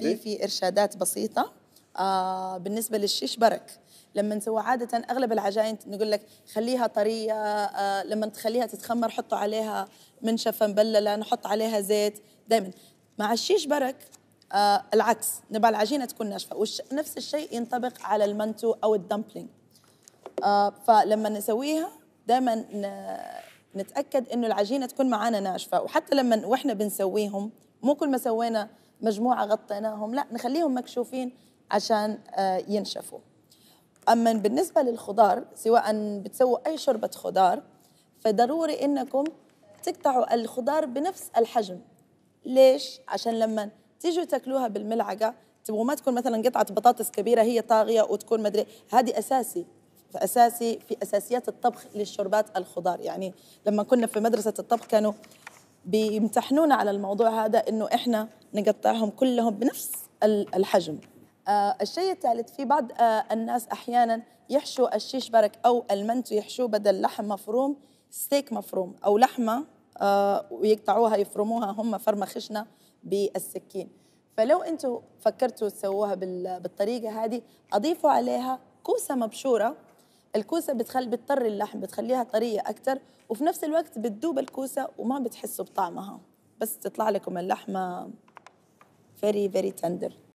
في إيه؟ في ارشادات بسيطه آه بالنسبه للشيش برك لما نسوي عادة أغلب العجائن نقول لك خليها طرية آه لما تخليها تتخمر حطوا عليها منشفة مبللة نحط عليها زيت دائما مع الشيش برك آه العكس نبغى العجينة تكون ناشفة ونفس الشيء ينطبق على المنتو أو الدمبلينج آه فلما نسويها دائما نتأكد إنه العجينة تكون معانا ناشفة وحتى لما وإحنا بنسويهم مو كل ما سوينا مجموعه غطيناهم لا نخليهم مكشوفين عشان آه، ينشفوا اما بالنسبه للخضار سواء بتسووا اي شوربه خضار فضروري انكم تقطعوا الخضار بنفس الحجم ليش عشان لما تيجوا تاكلوها بالملعقه تبغوا ما تكون مثلا قطعه بطاطس كبيره هي طاغيه وتكون مدري هذه اساسي اساسي في اساسيات الطبخ للشوربات الخضار يعني لما كنا في مدرسه الطبخ كانوا بيمتحنونا على الموضوع هذا انه احنا نقطعهم كلهم بنفس الحجم آه الشيء الثالث في بعض آه الناس احيانا يحشوا الشيش برك او المنتو يحشوه بدل لحم مفروم ستيك مفروم او لحمه آه ويقطعوها يفرموها هم فرمه خشنه بالسكين فلو انتم فكرتوا تسووها بالطريقه هذه اضيفوا عليها كوسه مبشوره الكوسه بتخل بتطري اللحم بتخليها طريه اكثر وفي نفس الوقت بتذوب الكوسه وما بتحسوا بطعمها بس تطلع لكم اللحمه فيري فيري تندر